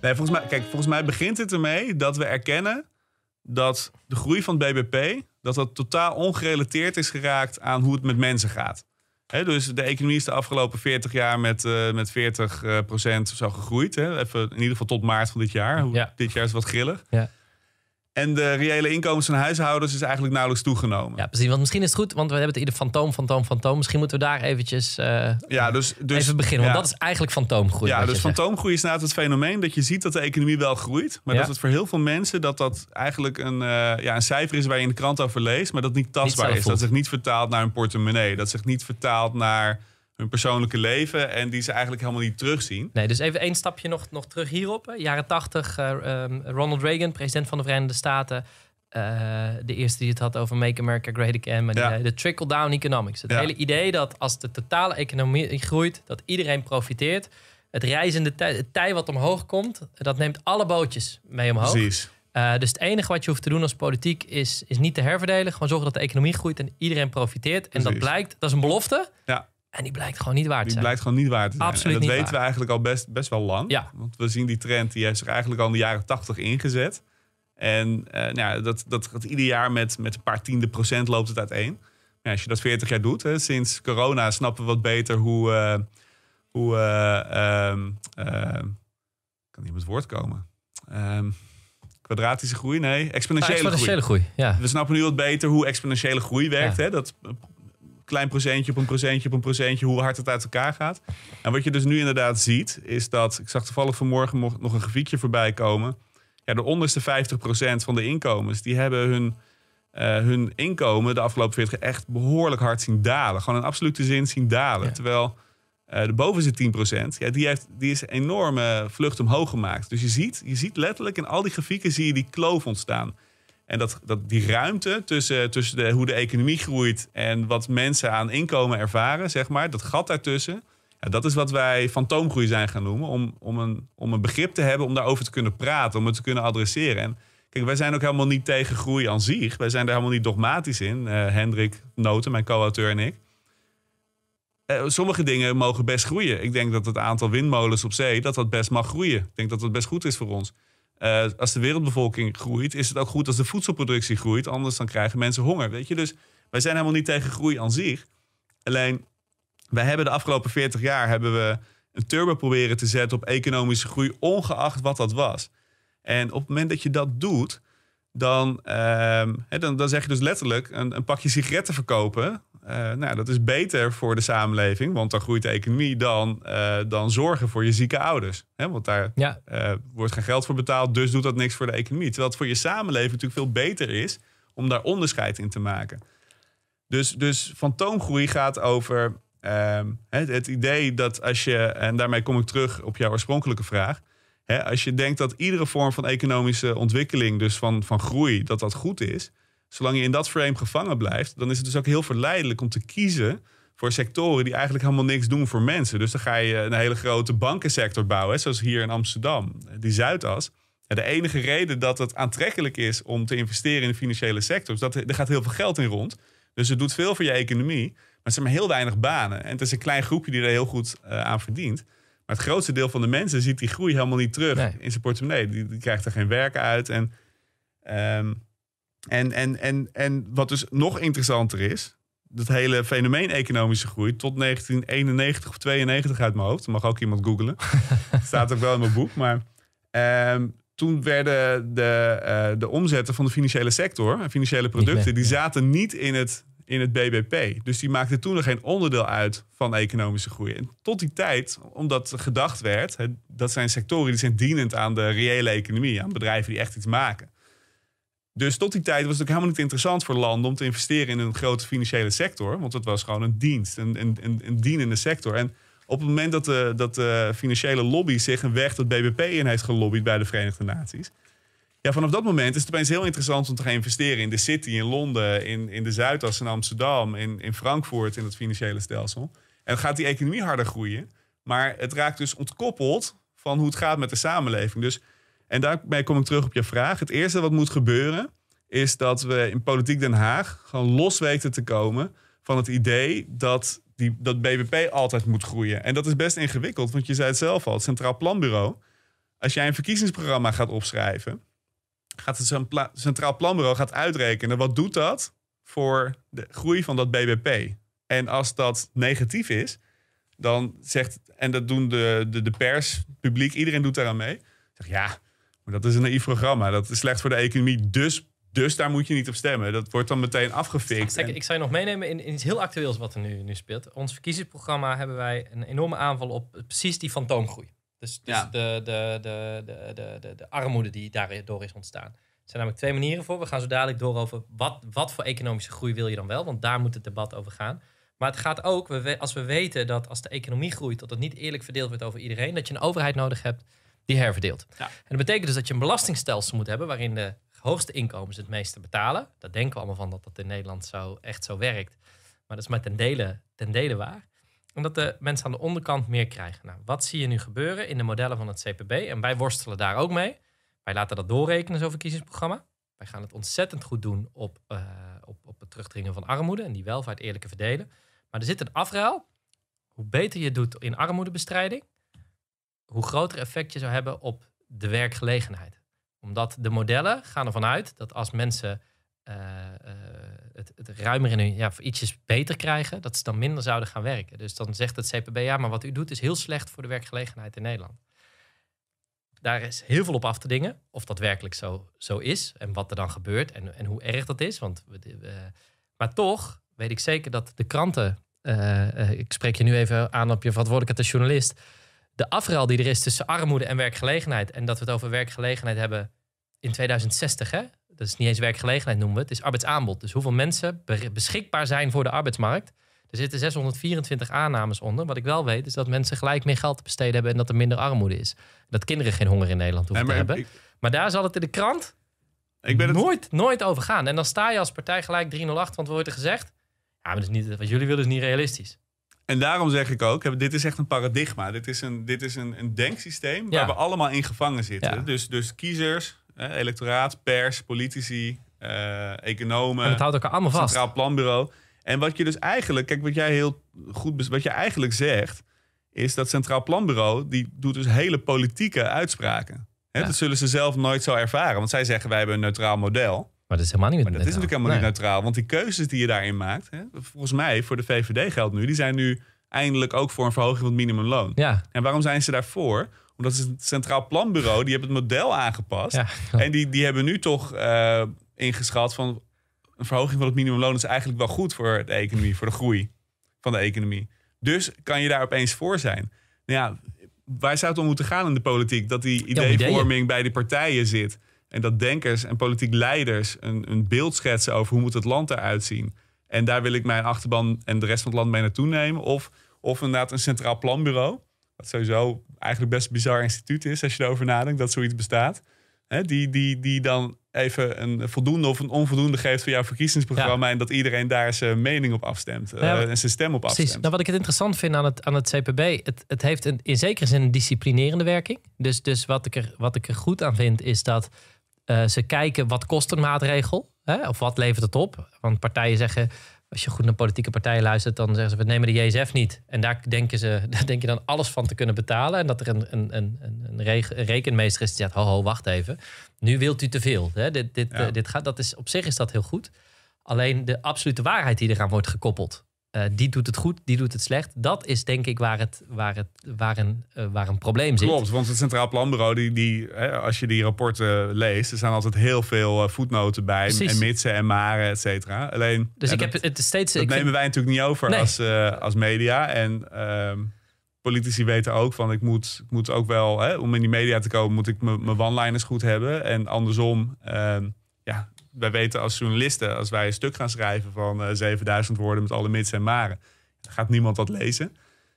Nee, volgens mij, kijk, volgens mij begint het ermee dat we erkennen dat de groei van het BBP dat dat totaal ongerelateerd is geraakt aan hoe het met mensen gaat. dus de economie is de afgelopen 40 jaar met, eh, met 40 eh, zo gegroeid. Hè? Even in ieder geval tot maart van dit jaar. Dit jaar is wat grillig. Ja. En de reële inkomens van huishoudens is eigenlijk nauwelijks toegenomen. Ja, precies. Want misschien is het goed, want we hebben het de fantoom, fantoom, fantoom. Misschien moeten we daar eventjes eh, ja, dus, dus, even beginnen. Want dat is eigenlijk fantoomgroei. Ja, dus fantoomgroei is naast het fenomeen dat je ziet dat de economie wel groeit. Maar dat het voor heel veel mensen dat dat eigenlijk een, eh, ja, een cijfer is waar je in de krant over leest. Maar dat niet tastbaar is. Dat zich niet vertaalt naar een portemonnee. Dat zich niet vertaalt naar hun persoonlijke leven en die ze eigenlijk helemaal niet terugzien. Nee, dus even één stapje nog, nog terug hierop. Jaren 80, eh, ehm, Ronald Reagan, president van de Verenigde Staten. Eh, de eerste die het had over Make America Great Again. Maar de trickle-down economics. Het hele idee dat als de totale economie groeit, dat iedereen profiteert. Het reizende tij, het tij wat omhoog komt, dat neemt alle bootjes mee omhoog. Precies. Eh, dus het enige wat je hoeft te doen als politiek is, is niet te herverdelen. Gewoon zorgen dat de economie groeit en iedereen profiteert. En dat blijkt, dat is een belofte. Ja. En die blijkt gewoon niet waard te die zijn. Die blijkt gewoon niet waard te zijn. Absoluut en dat weten we eigenlijk al best, best wel lang. Ja. Want we zien die trend, die heeft zich eigenlijk al in de jaren tachtig ingezet. En eh, nou ja, dat, dat gaat ieder jaar met, met een paar tiende procent loopt het uiteen. Ja, als je dat 40 jaar doet, hè, sinds corona snappen we wat beter hoe. Uh, hoe uh, kan niet op het woord komen. Ehm, kwadratische groei? Nee, exponentiële, ah, exponentiële groei. ja. We snappen nu wat beter hoe exponentiële groei werkt. Hè? Dat klein procentje op een procentje op een procentje, hoe hard het uit elkaar gaat. En wat je dus nu inderdaad ziet, is dat, ik zag toevallig vanmorgen nog een grafiekje voorbij komen. Ja, de onderste 50% van de inkomens, die hebben hun, eh, hun inkomen de afgelopen 40 jaar echt behoorlijk hard zien dalen. Gewoon in absolute zin zien dalen. Terwijl eh, de bovenste 10%, ja, die, heeft, die is een enorme vlucht omhoog gemaakt. Dus je ziet, je ziet letterlijk in al die grafieken zie je die kloof ontstaan. En dat, dat die ruimte tussen, tussen de, hoe de economie groeit en wat mensen aan inkomen ervaren, zeg maar, dat gat daartussen, ja, dat is wat wij fantoomgroei zijn gaan noemen. Om, om, een, om een begrip te hebben, om daarover te kunnen praten, om het te kunnen adresseren. En kijk, wij zijn ook helemaal niet tegen groei aan zich. Wij zijn daar helemaal niet dogmatisch in. Eh, Hendrik Noten, mijn co-auteur en ik. Eh, sommige dingen mogen best groeien. Ik denk dat het aantal windmolens op zee, dat dat best mag groeien. Ik denk dat dat best goed is voor ons. Eh, als de wereldbevolking groeit, is het ook goed als de voedselproductie groeit. Anders dan krijgen mensen honger. Weet je? Dus wij zijn helemaal niet tegen groei aan zich. Alleen, wij hebben de afgelopen 40 jaar hebben we een turbo proberen te zetten op economische groei, ongeacht wat dat was. En op het moment dat je dat doet, dan, ehm, dan, dan zeg je dus letterlijk: een, een pakje sigaretten verkopen eh, nou, dat is beter voor de samenleving, want dan groeit de economie dan, eh, dan zorgen voor je zieke ouders. Hè? Want daar eh, wordt geen geld voor betaald, dus doet dat niks voor de economie. Terwijl het voor je samenleving natuurlijk veel beter is om daar onderscheid in te maken. Dus, dus fantoomgroei gaat over het, ehm, het, idee dat als je, en daarmee kom ik terug op jouw oorspronkelijke vraag. Hè, als je denkt dat iedere vorm van economische ontwikkeling, dus van, van groei, dat dat goed is zolang je in dat frame gevangen blijft, dan is het dus ook heel verleidelijk om te kiezen voor sectoren die eigenlijk helemaal niks doen voor mensen. Dus dan ga je een hele grote bankensector bouwen, zoals hier in Amsterdam, die Zuidas. De enige reden dat het aantrekkelijk is om te investeren in de financiële sector, is dat er gaat heel veel geld in rond. Dus het doet veel voor je economie, maar het zijn maar heel weinig banen. En het is een klein groepje die er heel goed eh, aan verdient. Maar het grootste deel van de mensen ziet die groei helemaal niet terug in zijn portemonnee. Die, die, krijgt er geen werk uit. En ehm, en, en, en, en wat dus nog interessanter is, dat hele fenomeen economische groei tot 1991 of 92 uit mijn hoofd. Dat mag ook iemand googlen. staat ook wel in mijn boek. Maar ehm, toen werden de, eh, de omzetten van de financiële sector financiële producten, die zaten niet in het, in het BBP. Dus die maakten toen nog geen onderdeel uit van economische groei. En tot die tijd, omdat gedacht werd, dat zijn sectoren die zijn dienend aan de reële economie, aan bedrijven die echt iets maken. Dus tot die tijd was het ook helemaal niet interessant voor landen om te investeren in een grote financiële sector. Want het was gewoon een dienst, een, een, een, dienende sector. En op het moment dat de, dat de financiële lobby zich een weg tot BBP in heeft gelobbyd bij de Verenigde Naties. Ja, vanaf dat moment is het opeens heel interessant om te gaan investeren in de City, in Londen, in, in de Zuidas, in Amsterdam, in, in Frankfurt, in het financiële stelsel. En gaat die economie harder groeien. Maar het raakt dus ontkoppeld van hoe het gaat met de samenleving. Dus en daarmee kom ik terug op je vraag. Het eerste wat moet gebeuren is dat we in Politiek Den Haag gewoon los weten te komen van het idee dat die, dat BBP altijd moet groeien. En dat is best ingewikkeld, want je zei het zelf al, het Centraal Planbureau. Als jij een verkiezingsprogramma gaat opschrijven, gaat het Centraal Planbureau gaat uitrekenen wat doet dat voor de groei van dat BBP. En als dat negatief is, dan zegt, en dat doen de, de, de pers, publiek, iedereen doet daaraan mee. Zeg ja, dat is een naïef programma. Dat is slecht voor de economie. Dus, dus daar moet je niet op stemmen. Dat wordt dan meteen afgefikt. ik zou je nog meenemen in, in, iets heel actueels wat er nu, nu speelt. Ons verkiezingsprogramma hebben wij een enorme aanval op precies die fantoomgroei. Dus, dus de, de, de, de, de, de, armoede die daardoor is ontstaan. Er zijn namelijk twee manieren voor. We gaan zo dadelijk door over wat, wat voor economische groei wil je dan wel, want daar moet het debat over gaan. Maar het gaat ook, als we weten dat als de economie groeit, dat het niet eerlijk verdeeld wordt over iedereen, dat je een overheid nodig hebt die herverdeelt. En dat betekent dus dat je een belastingstelsel moet hebben waarin de hoogste inkomens het meeste betalen. Daar denken we allemaal van dat dat in Nederland zo, echt zo werkt. Maar dat is maar ten dele, ten dele waar. omdat de mensen aan de onderkant meer krijgen. Nou, wat zie je nu gebeuren in de modellen van het CPB? En wij worstelen daar ook mee. Wij laten dat doorrekenen, zo'n verkiezingsprogramma. Wij gaan het ontzettend goed doen op, eh, op, op het terugdringen van armoede en die welvaart eerlijke verdelen. Maar er zit een afruil. Hoe beter je doet in armoedebestrijding, hoe groter effect je zou hebben op de werkgelegenheid. Omdat de modellen gaan ervan uit dat als mensen eh, eh, het, het, ruimer in hun, ja, ietsjes beter krijgen, dat ze dan minder zouden gaan werken. Dus dan zegt het CPB, ja, maar wat u doet is heel slecht voor de werkgelegenheid in Nederland. Daar is heel veel op af te dingen, of dat werkelijk zo, zo is en wat er dan gebeurt en, en hoe erg dat is. Want, we, eh, maar toch weet ik zeker dat de kranten, ik spreek je nu even aan op je verantwoordelijkheid als journalist, de afruil die er is tussen armoede en werkgelegenheid. En dat we het over werkgelegenheid hebben in 2060, hè? dat is niet eens werkgelegenheid noemen we het, is arbeidsaanbod. Dus hoeveel mensen beschikbaar zijn voor de arbeidsmarkt. Er zitten 624 aannames onder. Wat ik wel weet is dat mensen gelijk meer geld te besteden hebben en dat er minder armoede is. Dat kinderen geen honger in Nederland hoeven te hebben. maar daar zal het in de krant ik nooit, nooit over gaan. En dan sta je als partij gelijk 308, want we wordt er gezegd, ja, maar dat is niet, wat jullie willen is niet realistisch. En daarom zeg ik ook, dit is echt een paradigma. Dit is een, dit is een, een denksysteem waar we allemaal in gevangen zitten. Dus, dus kiezers, electoraat, pers, politici, eh, economen. het houdt elkaar allemaal vast. Centraal Planbureau. En wat je dus eigenlijk, kijk, wat jij heel goed, wat je eigenlijk zegt, is dat Centraal Planbureau, die doet dus hele politieke uitspraken. Hè, Dat zullen ze zelf nooit zo ervaren, want zij zeggen wij hebben een neutraal model. Maar dat is helemaal niet dat is natuurlijk helemaal niet neutraal. Want die keuzes die je daarin maakt, hè, volgens mij voor de VVD geldt nu, die zijn nu eindelijk ook voor een verhoging van het minimumloon. Ja. En waarom zijn ze daarvoor? Omdat het Centraal Planbureau, die hebben het model aangepast. En die, die hebben nu toch uh, ingeschat van een verhoging van het minimumloon is eigenlijk wel goed voor de economie, voor de groei van de economie. Dus kan je daar opeens voor zijn. Nou ja, waar zou het om moeten gaan in de politiek? Dat die ideevorming bij de partijen zit. En dat denkers en politiek leiders een, een beeld schetsen over hoe moet het land eruit zien. En daar wil ik mijn achterban en de rest van het land mee naartoe nemen. Of, of inderdaad een centraal planbureau. Wat sowieso eigenlijk best een bizar instituut is als je erover nadenkt dat zoiets bestaat. Hè, die, die, die dan even een voldoende of een onvoldoende geeft voor jouw verkiezingsprogramma. En dat iedereen daar zijn mening op afstemt. Eh, en zijn stem op precies. afstemt. Nou, wat ik het interessant vind aan het, aan het CPB. Het, het heeft een, in zekere zin een disciplinerende werking. Dus, dus wat, ik er, wat ik er goed aan vind is dat eh, ze kijken wat kost een maatregel hè, of wat levert het op. Want partijen zeggen, als je goed naar politieke partijen luistert, dan zeggen ze we nemen de JSF niet. En daar, denken ze, daar denk je dan alles van te kunnen betalen. En dat er een, een, een, een, een rekenmeester is die zegt, ho, ho, wacht even. Nu wilt u te veel. Dit, dit, eh, dit gaat, dat is, op zich is dat heel goed. Alleen de absolute waarheid die eraan wordt gekoppeld. Eh, die doet het goed, die doet het slecht. Dat is denk ik waar, het, waar, het, een, eh, waar een probleem zit. Klopt, want het Centraal Planbureau, die, die, hè, als je die rapporten leest, er zijn altijd heel veel eh, voetnoten bij. En mitsen en maren, et cetera. Alleen, dus ik dat, heb het steeds. Dat ik nemen wij natuurlijk niet over als, als media. En ehm, politici weten ook van ik moet, ik moet ook wel, hè, om in die media te komen, moet ik mijn one-liners goed hebben. En andersom ehm, ja, wij weten als journalisten, als wij een stuk gaan schrijven van uh, eh, 7000 woorden met alle mits en maren, dan gaat niemand dat lezen.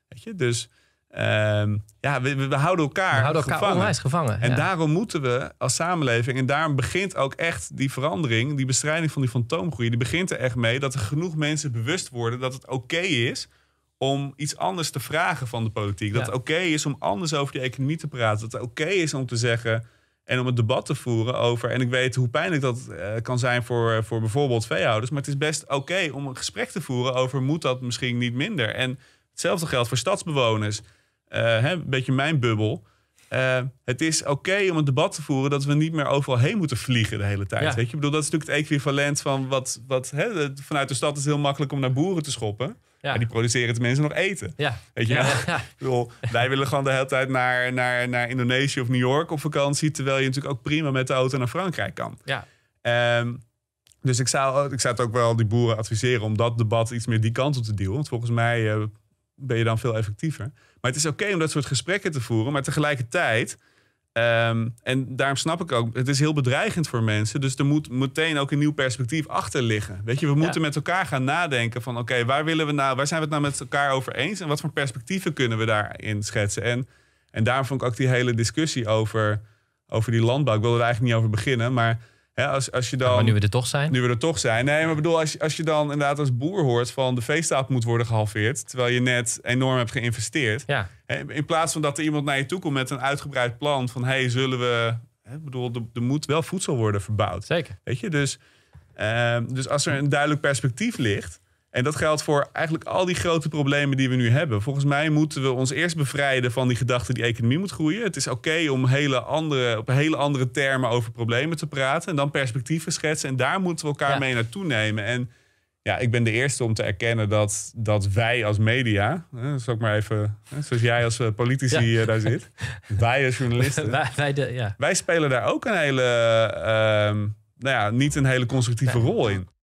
Weet je? Dus ehm, ja, we, we, houden elkaar, we houden elkaar gevangen. gevangen. En daarom moeten we als samenleving, en daarom begint ook echt die verandering, die bestrijding van die fantoomgroei, die begint er echt mee dat er genoeg mensen bewust worden dat het oké is om iets anders te vragen van de politiek. Dat het oké is om anders over die economie te praten. Dat het oké is om te zeggen, en om het debat te voeren over. En ik weet hoe pijnlijk dat eh, kan zijn voor, eh, voor bijvoorbeeld veehouders. Maar het is best oké om een gesprek te voeren over moet dat misschien niet minder. En hetzelfde geldt voor stadsbewoners. Eh, hè, een beetje mijn bubbel. het is oké om een debat te voeren dat we niet meer overal heen moeten vliegen de hele tijd. Weet je? Ik bedoel, dat is natuurlijk het equivalent van wat. wat hè, vanuit de stad is het heel makkelijk om naar boeren te schoppen. En die produceren tenminste nog eten. Weet je? ja. wij willen gewoon de hele tijd naar, naar, naar Indonesië of New York op vakantie. Terwijl je natuurlijk ook prima met de auto naar Frankrijk kan. Ja. Ehm, dus ik zou, ik zou het ook wel die boeren adviseren om dat debat iets meer die kant op te duwen. Want volgens mij eh, ben je dan veel effectiever. Maar het is oké om dat soort gesprekken te voeren. Maar tegelijkertijd Ehm, en daarom snap ik ook, het is heel bedreigend voor mensen. Dus er moet meteen ook een nieuw perspectief achter liggen. Weet je, we moeten met elkaar gaan nadenken van oké, waar willen we nou, waar zijn we het nou met elkaar over eens? En wat voor perspectieven kunnen we daarin schetsen? En, en daarom vond ik ook die hele discussie over, over die landbouw. Ik wilde er eigenlijk niet over beginnen, maar Hè, als, als je dan, maar nu we er toch zijn? Nu we er toch zijn. Nee, maar bedoel, als, als je dan inderdaad als boer hoort van de veestapel moet worden gehalveerd. terwijl je net enorm hebt geïnvesteerd. Ja. in plaats van dat er iemand naar je toe komt met een uitgebreid plan van hey, zullen we. Hè, bedoel, er, moet wel voedsel worden verbouwd. Zeker. Weet je, dus, ehm, dus als er een duidelijk perspectief ligt. En dat geldt voor eigenlijk al die grote problemen die we nu hebben. Volgens mij moeten we ons eerst bevrijden van die gedachte die economie moet groeien. Het is oké om hele andere, op hele andere termen over problemen te praten. En dan perspectieven schetsen. En daar moeten we elkaar mee naartoe nemen. En ja, ik ben de eerste om te erkennen dat, dat wij als media, hè, zal ik maar even, hè, zoals jij als eh, politici eh, daar zit, wij als journalisten, wij, ja. wij spelen daar ook een hele, ehm, nou ja, niet een hele constructieve rol in.